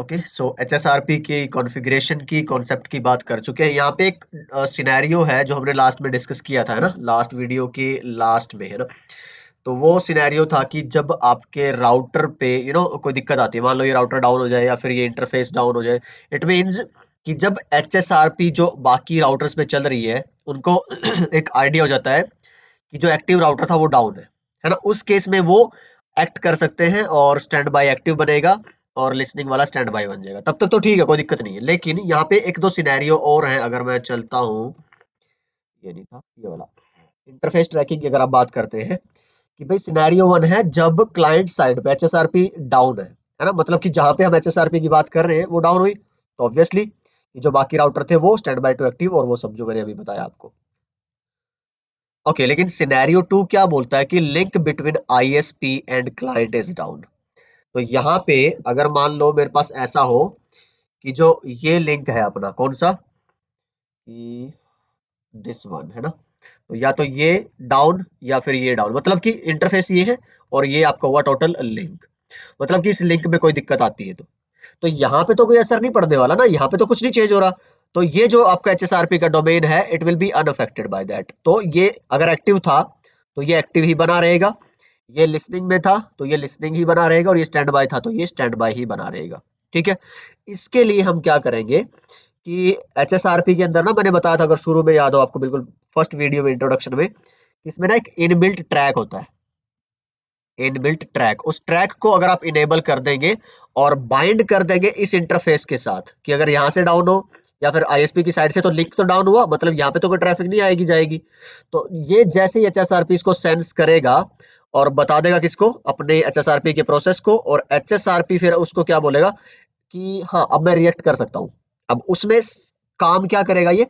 okay so H S R P की configuration की concept की बात कर चुके हैं यहाँ पे एक सिनेरियो uh, है जो हमने लास्ट में डिस्कस किया था है ना लास्ट वीडियो के लास्ट में है ना तो वो सिनेरियो था कि जब आपके राउटर पे यू you नो know, कोई दिक्कत आती है मान लो ये राउटर डाउन हो जाए या फिर ये इंटरफेस डाउन हो जाए इट मीन्स कि जब एच एस आर पी जो बाकी राउटर्स में चल रही है उनको एक आइडिया हो जाता है कि जो एक्टिव राउटर था वो डाउन है है ना उस केस में वो एक्ट कर सकते हैं और स्टैंड बाय एक्टिव बनेगा और लिसनिंग वाला स्टैंड बाई बन जाएगा तब तक तो ठीक है कोई दिक्कत नहीं है लेकिन यहाँ पे एक दो सिनेरियो और हैं अगर मैं चलता हूँ ये नहीं था ये वाला इंटरफेस ट्रैकिंग की अगर आप बात करते हैं कि भाई सिनेरियो वन है जब क्लाइंट साइड पे एचएसआरपी डाउन है है ना मतलब कि जहां पे हम एचएसआरपी की बात कर रहे हैं वो डाउन हुई तो ऑब्वियसली जो बाकी राउटर थे वो स्टैंड बाय टू एक्टिव और वो सब जो मैंने अभी बताया आपको ओके लेकिन सिनेरियो टू क्या बोलता है कि link between ISP and client is down तो यहां पे अगर मान लो मेरे पास ऐसा हो कि जो ये लिंक है अपना कौन सा दिस वन है ना तो या तो ये डाउन या फिर ये डाउन मतलब कि इंटरफेस ये है और ये आपका हुआ टोटल लिंक मतलब कि इस लिंक में कोई दिक्कत आती है तो तो यहाँ पे तो कोई असर नहीं पड़ने वाला ना यहाँ पे तो कुछ नहीं चेंज हो रहा तो ये जो आपका एच का डोमेन है it will be unaffected by that तो ये अगर एक्टिव था तो ये एक्टिव ही बना रहेगा ये लिस्निंग में था तो ये लिस्निंग ही बना रहेगा और ये स्टैंड बाय था तो ये स्टैंड बाय ही बना रहेगा ठीक है इसके लिए हम क्या करेंगे कि एच के अंदर ना मैंने बताया था अगर शुरू में याद हो आपको बिल्कुल फर्स्ट वीडियो में इंट्रोडक्शन में इसमें ना एक इनबिल्ट ट्रैक होता है इनबिल्ट ट्रैक उस ट्रैक को अगर आप इनेबल कर देंगे और बाइंड कर देंगे इस इंटरफेस के साथ कि अगर यहां से डाउन हो या फिर आईएसपी की साइड से तो लिंक तो डाउन हुआ मतलब यहां पे तो कोई ट्रैफिक नहीं आएगी जाएगी तो ये जैसे ही एच इसको सेंस करेगा और बता देगा किसको अपने एच के प्रोसेस को और एच फिर उसको क्या बोलेगा कि हाँ अब मैं रिएक्ट कर सकता हूँ अब उसमें काम क्या करेगा ये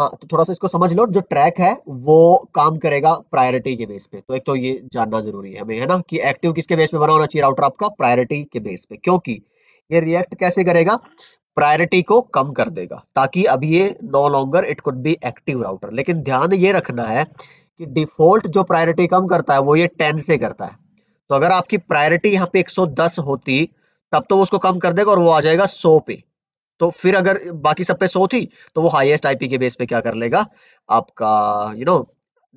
हाँ तो थोड़ा सा इसको समझ लो जो ट्रैक है वो काम करेगा प्रायोरिटी के बेस पे तो एक तो ये जानना जरूरी है हमें है ना कि एक्टिव किसके बेस पे बना होना चाहिए राउटर आपका प्रायोरिटी के बेस पे क्योंकि ये रिएक्ट कैसे करेगा प्रायोरिटी को कम कर देगा ताकि अब ये no longer it could be active router लेकिन ध्यान ये रखना है कि डिफॉल्ट जो प्रायोरिटी कम करता है वो ये 10 से करता है तो अगर आपकी प्रायोरिटी यहाँ पे 110 होती तब तो वो उसको कम कर देगा और वो आ जाएगा 100 पे तो फिर अगर बाकी सब पे 100 थी तो वो हाईएस्ट आईपी के बेस पे क्या कर लेगा आपका यू you नो know,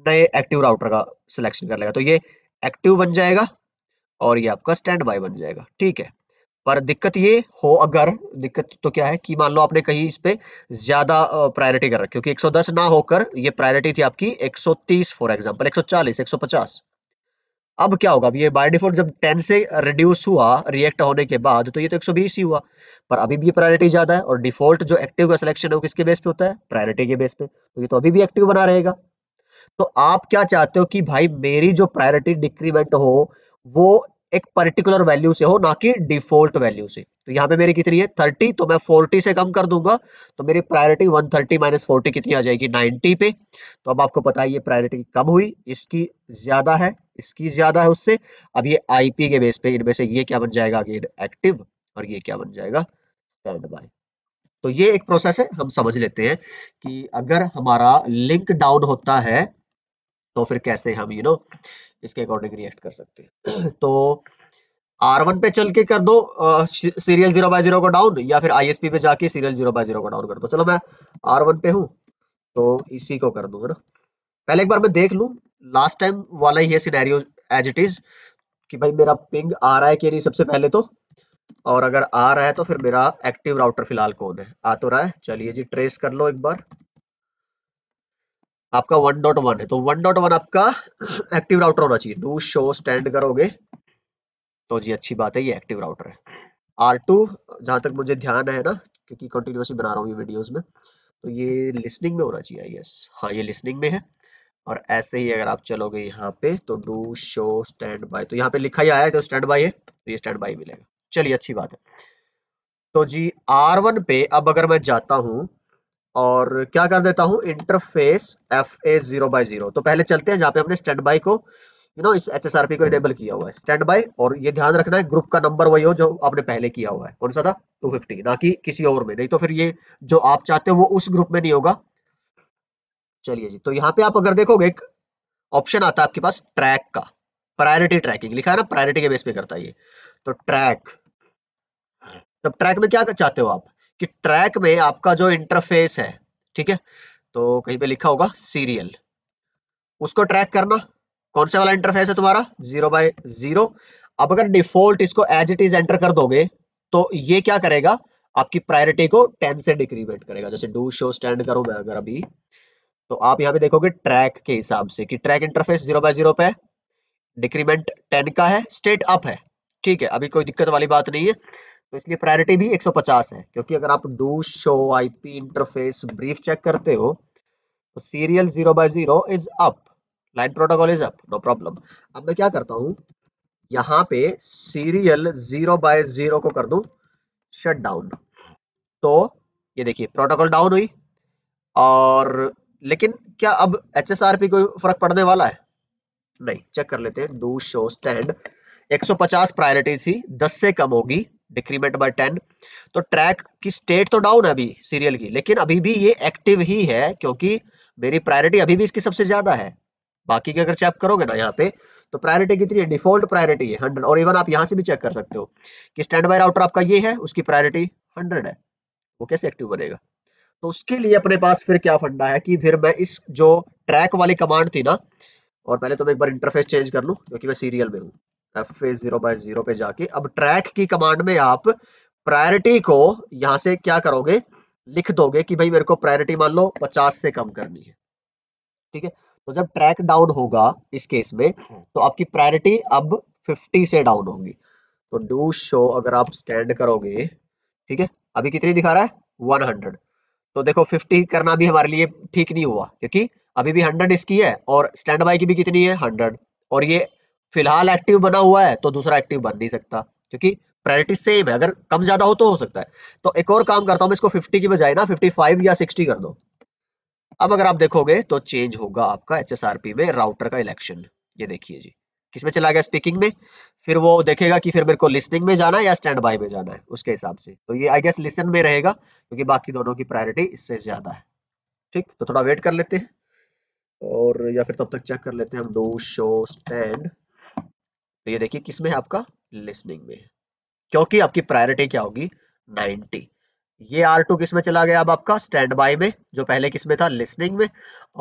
नए एक्टिव राउटर का सिलेक्शन कर लेगा तो ये एक्टिव बन जाएगा और ये आपका स्टैंड बाय बन जाएगा ठीक है पर दिक्कत ये हो अगर दिक्कत तो क्या है कि मान लो आपने कहीं इस पर ज्यादा प्रायोरिटी कर रखी क्योंकि 110 ना होकर ये प्रायोरिटी थी आपकी 130 फॉर एग्जांपल 140 150 अब क्या होगा अब ये बाय डिफॉल्ट जब 10 से रिड्यूस हुआ रिएक्ट होने के बाद तो ये तो 120 ही हुआ पर अभी भी प्रायोरिटी ज्यादा है और डिफॉल्ट जो एक्टिव का सिलेक्शन है वो किसके बेस पे होता है प्रायोरिटी के बेस पे तो ये तो अभी भी एक्टिव बना रहेगा तो आप क्या चाहते हो कि भाई मेरी जो प्रायोरिटी डिक्रीमेंट हो वो एक पर्टिकुलर वैल्यू से हो ना कि डिफॉल्ट वैल्यू से तो यहाँ पे मेरी कितनी है 30 तो मैं 40 से कम कर दूंगा तो मेरी प्रायोरिटी 130 थर्टी माइनस फोर्टी कितनी आ जाएगी 90 पे तो अब आपको पता है ये प्रायोरिटी कम हुई इसकी ज्यादा है इसकी ज्यादा है उससे अब ये आईपी के बेस पे इनमें से ये क्या बन जाएगा अगेन एक्टिव और ये क्या बन जाएगा स्टैंड बाय तो ये एक प्रोसेस है हम समझ लेते हैं कि अगर हमारा लिंक डाउन होता है तो फिर कैसे हम यू you नो know, इसके अकॉर्डिंग रिएक्ट कर सकते हैं तो आर वन पे चल के कर दो सीरियल जीरो बाय जीरो को डाउन या फिर आईएसपी पे जाके सीरियल जीरो बाय जीरो को डाउन कर दो चलो मैं आर वन पे हूँ तो इसी को कर दूंगा ना पहले एक बार मैं देख लू लास्ट टाइम वाला ही है सिनेरियो एज इट इज कि भाई मेरा पिंग आ रहा है कि नहीं सबसे पहले तो और अगर आ रहा है तो फिर मेरा एक्टिव राउटर फिलहाल कौन है आ तो रहा है चलिए जी ट्रेस कर लो एक बार आपका वन डॉट वन है तो वन डॉट वन आपका एक्टिव राउटर होना चाहिए डू शो स्टैंड करोगे तो जी अच्छी बात है ये एक्टिव राउटर है आर टू जहां तक मुझे ध्यान है ना क्योंकि कंटिन्यूसली बना रहा हूँ ये वीडियोस में तो ये लिसनिंग में होना चाहिए यस हाँ ये लिसनिंग में है और ऐसे ही अगर आप चलोगे यहाँ पे तो डू शो स्टैंड बाय तो यहाँ पे लिखा ही आया है तो स्टैंड बाय है तो ये स्टैंड बाय मिलेगा चलिए अच्छी बात है तो जी आर वन पे अब अगर मैं जाता हूँ और क्या कर देता हूं interface F A zero by zero तो पहले चलते हैं जहां पे हमने स्टैंड बाई को यू नो इस एच को इनेबल किया हुआ है स्टैंड बाई और ये ध्यान रखना है ग्रुप का नंबर वही हो जो आपने पहले किया हुआ है कौन सा था 250 ना कि किसी और में नहीं तो फिर ये जो आप चाहते हो वो उस ग्रुप में नहीं होगा चलिए जी तो यहाँ पे आप अगर देखोगे एक ऑप्शन आता है आपके पास ट्रैक का प्रायोरिटी ट्रैकिंग लिखा है ना प्रायोरिटी के बेस पे करता है ये तो ट्रैक तब ट्रैक में क्या चाहते हो आप कि ट्रैक में आपका जो इंटरफेस है ठीक है तो कहीं पे लिखा होगा सीरियल उसको ट्रैक करना कौन सा वाला इंटरफेस है तुम्हारा जीरो बाय जीरो अब अगर डिफॉल्ट इसको एज इट इज एंटर कर दोगे तो ये क्या करेगा आपकी प्रायोरिटी को टेन से डिक्रीमेंट करेगा जैसे डू शो स्टैंड करो मैं अगर अभी तो आप यहाँ पे देखोगे ट्रैक के हिसाब से कि track interface zero by zero पे डिक्रीमेंट टेन का है स्टेट अप है ठीक है अभी कोई दिक्कत वाली बात नहीं है तो इसलिए प्रायोरिटी भी 150 है क्योंकि अगर आप do show IP interface brief check करते हो तो serial zero by zero is up line protocol is up no problem अब मैं क्या करता हूँ यहाँ पे सीरियल जीरो बाय जीरो को कर दू शट डाउन तो ये देखिए प्रोटोकॉल डाउन हुई और लेकिन क्या अब एच एस आर पी कोई फर्क पड़ने वाला है नहीं चेक कर लेते हैं डू शो स्टैंड 150 प्रायोरिटी थी 10 से कम होगी डिक्रीमेंट बाय टेन तो ट्रैक की स्टेट तो डाउन है अभी सीरियल की लेकिन अभी भी ये एक्टिव ही है क्योंकि मेरी प्रायोरिटी अभी भी इसकी सबसे ज्यादा है बाकी की अगर चेक करोगे ना यहाँ पे तो प्रायोरिटी कितनी है डिफॉल्ट प्रायोरिटी है हंड्रेड और इवन आप यहाँ से भी चेक कर सकते हो कि स्टैंड बाय राउटर आपका ये है उसकी प्रायोरिटी हंड्रेड है वो कैसे एक्टिव बनेगा तो उसके लिए अपने पास फिर क्या फंडा है कि फिर मैं इस जो ट्रैक वाली कमांड थी ना और पहले तो मैं एक बार इंटरफेस चेंज कर लूँ क्योंकि मैं सीरियल में हूँ F A zero by zero पे जाके अब ट्रैक की कमांड में आप प्रायोरिटी को यहां से क्या करोगे लिख दोगे कि भाई मेरे को प्रायोरिटी मान लो 50 से कम करनी है ठीक है तो जब ट्रैक डाउन होगा इस केस में तो आपकी प्रायोरिटी अब 50 से डाउन होगी तो डू शो अगर आप स्टैंड करोगे ठीक है अभी कितनी दिखा रहा है 100 तो देखो 50 करना भी हमारे लिए ठीक नहीं हुआ क्योंकि अभी भी 100 इसकी है और स्टैंड बाई की भी कितनी है 100 और ये फिलहाल एक्टिव बना हुआ है तो दूसरा एक्टिव बन नहीं सकता क्योंकि प्रायोरिटी सेम है अगर कम ज्यादा हो तो हो सकता है तो एक और काम करता हूं मैं इसको 50 की बजाय ना 55 या 60 कर दो अब अगर आप देखोगे तो चेंज होगा आपका एच में राउटर का इलेक्शन ये देखिए जी किसमें चला गया स्पीकिंग में फिर वो देखेगा कि फिर मेरे को लिसनिंग में जाना है या स्टैंड बाय में जाना है उसके हिसाब से तो ये आई गेस लिसन में रहेगा क्योंकि बाकी दोनों की प्रायोरिटी इससे ज्यादा है ठीक तो थोड़ा वेट कर लेते हैं और या फिर तब तक चेक कर लेते हैं हम डो शो स्टैंड तो ये देखिए किसमें है आपका लिसनिंग में क्योंकि आपकी प्रायोरिटी क्या होगी 90 ये R2 में चला गया अब आपका स्टैंड बाय में जो पहले किसमें था लिस्निंग में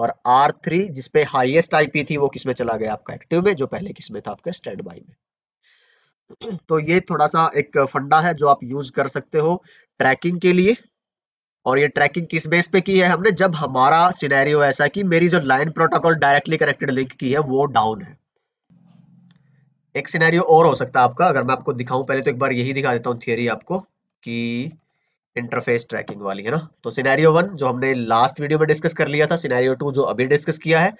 और R3 जिसपे हाइएस्ट आईपी थी वो में चला गया आपका एक्टिव में जो पहले किसमें था आपका स्टैंड बाय में तो ये थोड़ा सा एक फंडा है जो आप यूज कर सकते हो ट्रैकिंग के लिए और ये ट्रैकिंग किस बेस पे की है हमने जब हमारा सिनेरियो ऐसा कि मेरी जो line protocol directly connected link की है वो डाउन है एक सिनेरियो और हो सकता है आपका अगर मैं आपको दिखाऊं पहले तो एक बार यही दिखा देता हूं थियरी आपको कि इंटरफेस ट्रैकिंग वाली है ना तो सिनेरियो वन जो हमने लास्ट वीडियो में डिस्कस कर लिया था सिनेरियो टू जो अभी डिस्कस किया है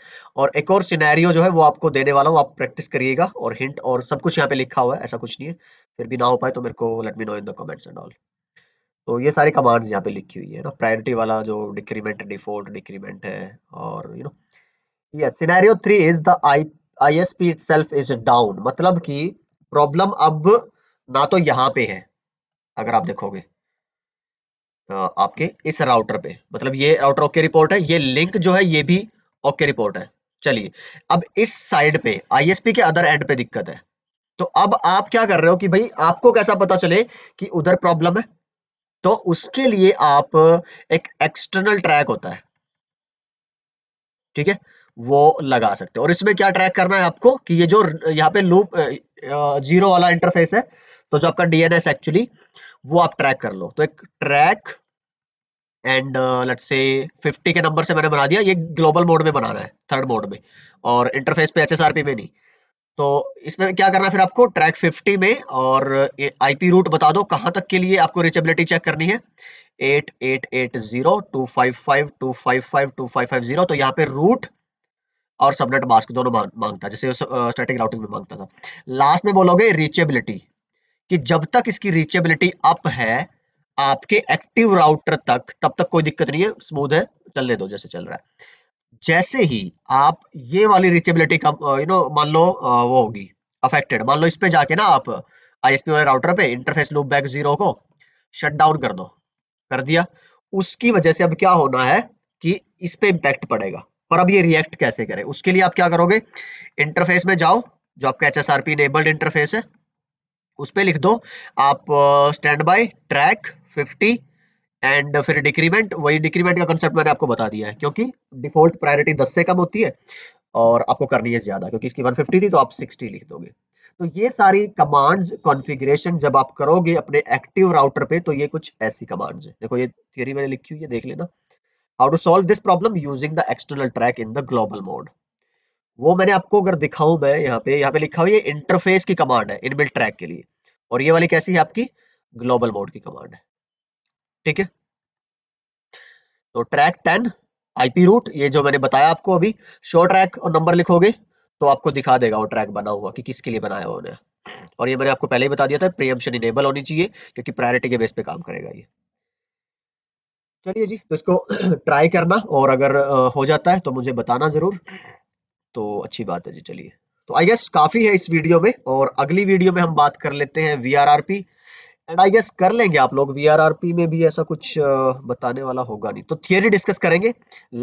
और एक और सिनेरियो जो है वो आपको देने वाला हूँ आप प्रैक्टिस करिएगा और हिंट और सब कुछ यहाँ पे लिखा हुआ है ऐसा कुछ नहीं है फिर भी ना हो पाए तो मेरे को let me know in the comments and all तो ये सारे कमांड्स यहाँ पे लिखी हुई है ना प्रायोरिटी वाला जो डिक्रीमेंट डिफॉल्ट डिक्रीमेंट है और you know yes scenario three is the I ISP itself is down मतलब कि प्रॉब्लम अब ना तो यहां पे है अगर आप देखोगे आपके इस राउटर पे मतलब ये राउटर ओके रिपोर्ट है ये लिंक जो है ये भी ओके रिपोर्ट है चलिए अब इस साइड पे आईएसपी के अदर एंड पे दिक्कत है तो अब आप क्या कर रहे हो कि भाई आपको कैसा पता चले कि उधर प्रॉब्लम है तो उसके लिए आप एक एक्सटर्नल ट्रैक होता है ठीक है वो लगा सकते हो और इसमें क्या ट्रैक करना है आपको कि ये जो यहाँ पे लूप जीरो वाला इंटरफेस है तो जो आपका डीएनएस एक्चुअली वो आप ट्रैक कर लो तो एक ट्रैक एंड लेट से 50 के नंबर से मैंने बना दिया ये ग्लोबल मोड में बनाना है थर्ड मोड में और इंटरफेस पे एच में नहीं तो इसमें क्या करना है फिर आपको ट्रैक 50 में और आईपी रूट बता दो कहां तक के लिए आपको रिचेबिलिटी चेक करनी है eight eight eight zero two two two five five five five five five zero तो यहाँ पे रूट और सबनेट मास्क दोनों मांगता है जैसे स्टैटिक राउटिंग में मांगता था लास्ट में बोलोगे रीचेबिलिटी कि जब तक इसकी रीचेबिलिटी अप है आपके एक्टिव राउटर तक तब तक कोई दिक्कत नहीं है स्मूथ है चलने दो जैसे चल रहा है जैसे ही आप ये वाली रीचेबिलिटी का यू नो मान लो वो होगी अफेक्टेड मान लो इस पे जाके ना आप आईएसपी वाले राउटर पे इंटरफेस लूप बैक जीरो को शट डाउन कर दो कर दिया उसकी वजह से अब क्या होना है कि इस पे इंपैक्ट पड़ेगा पर अब ये रिएक्ट कैसे करे उसके लिए आप क्या करोगे इंटरफेस में जाओ जो आपका H S R P enabled interface है उस पर लिख दो आप स्टैंड बाय ट्रैक 50 एंड फिर डिक्रीमेंट वही डिक्रीमेंट का कंसेप्ट मैंने आपको बता दिया है क्योंकि डिफॉल्ट प्रायोरिटी 10 से कम होती है और आपको करनी है ज्यादा क्योंकि इसकी 150 थी तो आप 60 लिख दोगे तो ये सारी कमांड्स कॉन्फ़िगरेशन जब आप करोगे अपने एक्टिव राउटर पे तो ये कुछ ऐसी कमांड्स है देखो ये थियरी मैंने लिखी हुई है देख लेना how to solve this problem using the external track in the global mode वो मैंने आपको अगर दिखाऊं मैं यहाँ पे यहाँ पे लिखा हुआ ये इंटरफेस की कमांड है इनबिल्ट ट्रैक के लिए और ये वाली कैसी है आपकी ग्लोबल मोड की कमांड है ठीक है तो ट्रैक टेन आईपी रूट ये जो मैंने बताया आपको अभी शो ट्रैक और नंबर लिखोगे तो आपको दिखा देगा वो ट्रैक बना हुआ कि किसके लिए बनाया उन्होंने और ये मैंने आपको पहले ही बता दिया था प्रियम्पशन इनेबल होनी चाहिए क्योंकि प्रायोरिटी के बेस पे काम करेगा ये चलिए जी तो इसको ट्राई करना और अगर हो जाता है तो मुझे बताना ज़रूर तो अच्छी बात है जी चलिए तो आई गेस काफ़ी है इस वीडियो में और अगली वीडियो में हम बात कर लेते हैं V R R P and I guess कर लेंगे आप लोग वी आर आर पी में भी ऐसा कुछ बताने वाला होगा नहीं तो थियरी डिस्कस करेंगे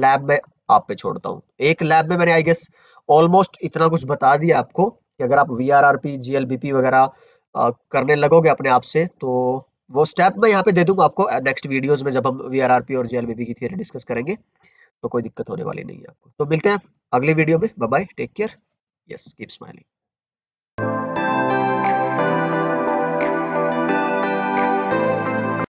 लैब में आप पे छोड़ता हूँ एक लैब में मैंने आई गेस ऑलमोस्ट इतना कुछ बता दिया आपको कि अगर आप V R R P G L B P वगैरह करने लगोगे अपने आप से तो वो स्टेप मैं यहाँ पे दे दूंगा आपको नेक्स्ट uh, वीडियोस में जब हम वीआरआरपी और जेएलबीबी की थियरी डिस्कस करेंगे तो कोई दिक्कत होने वाली नहीं है आपको तो मिलते हैं अगले वीडियो में bye take care yes keep smiling